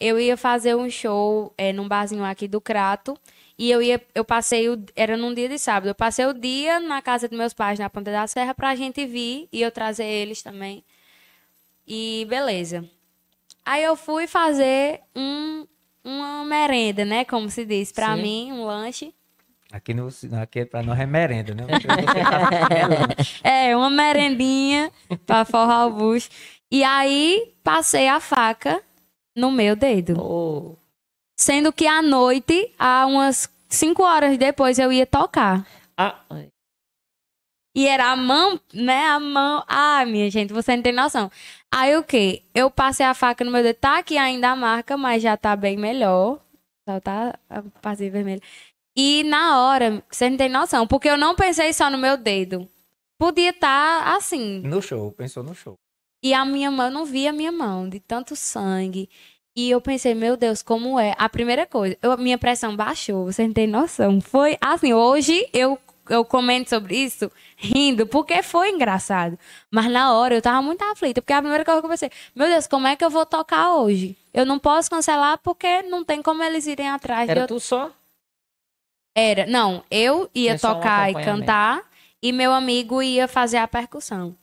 eu ia fazer um show é, num barzinho aqui do Crato. E eu ia, eu passei o, era num dia de sábado, eu passei o dia na casa dos meus pais, na Ponta da Serra, pra gente vir e eu trazer eles também. E beleza. Aí eu fui fazer um, uma merenda, né? Como se diz, pra Sim. mim, um lanche. Aqui, no, aqui pra nós é merenda, né? é, uma merendinha pra forrar o bucho. E aí passei a faca no meu dedo. Oh. Sendo que à noite, há umas cinco horas depois, eu ia tocar. Ah. E era a mão, né? A mão. Ah, minha gente, você não tem noção. Aí o quê? Eu passei a faca no meu dedo. Tá aqui ainda a marca, mas já tá bem melhor. Só tá a parte vermelha. E na hora, você não tem noção, porque eu não pensei só no meu dedo. Podia estar tá assim. No show, pensou no show. E a minha mão, eu não via a minha mão, de tanto sangue. E eu pensei, meu Deus, como é? A primeira coisa, eu, minha pressão baixou, você não tem noção. Foi assim, hoje eu, eu comento sobre isso rindo, porque foi engraçado. Mas na hora eu tava muito aflita, porque a primeira coisa que eu pensei, meu Deus, como é que eu vou tocar hoje? Eu não posso cancelar porque não tem como eles irem atrás. Era tu só? Era, não, eu ia tocar um e cantar e meu amigo ia fazer a percussão.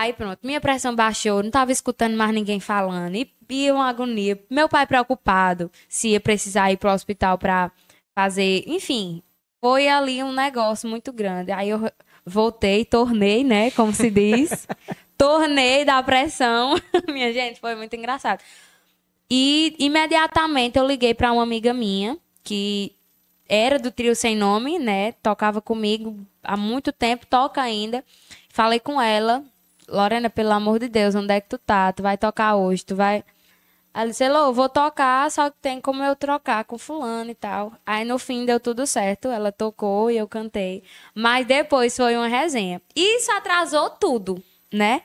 Aí pronto, minha pressão baixou, não estava escutando mais ninguém falando. E, e uma agonia. Meu pai preocupado se ia precisar ir pro hospital para fazer. Enfim, foi ali um negócio muito grande. Aí eu voltei, tornei, né? Como se diz. tornei da pressão. minha gente, foi muito engraçado. E imediatamente eu liguei para uma amiga minha, que era do trio sem nome, né? Tocava comigo há muito tempo, toca ainda. Falei com ela, Lorena, pelo amor de Deus, onde é que tu tá? Tu vai tocar hoje, tu vai. Ela disse, Elô, vou tocar, só que tem como eu trocar com fulano e tal. Aí no fim deu tudo certo, ela tocou e eu cantei. Mas depois foi uma resenha. Isso atrasou tudo, né?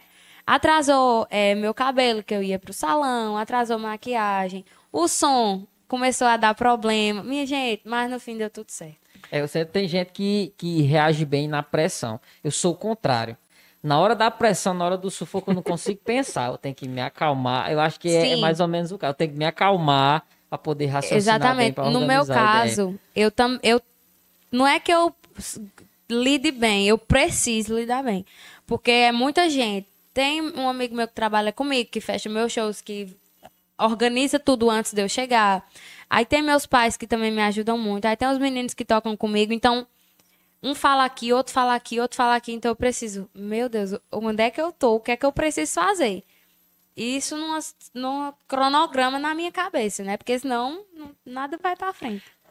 Atrasou é, meu cabelo, que eu ia pro salão, atrasou maquiagem, o som começou a dar problema. Minha gente, mas no fim deu tudo certo. É, você tem gente que, que reage bem na pressão. Eu sou o contrário. Na hora da pressão, na hora do sufoco, eu não consigo pensar. Eu tenho que me acalmar. Eu acho que é, é mais ou menos o caso. Eu tenho que me acalmar para poder raciocinar. Exatamente. Bem, no meu caso, eu tam, eu não é que eu lide bem, eu preciso lidar bem, porque é muita gente. Tem um amigo meu que trabalha comigo, que fecha meus shows, que organiza tudo antes de eu chegar. Aí tem meus pais que também me ajudam muito. Aí tem os meninos que tocam comigo. Então, um fala aqui, outro fala aqui, outro fala aqui, então eu preciso. Meu Deus, onde é que eu tô? O que é que eu preciso fazer? Isso num cronograma na minha cabeça, né? Porque senão nada vai para frente.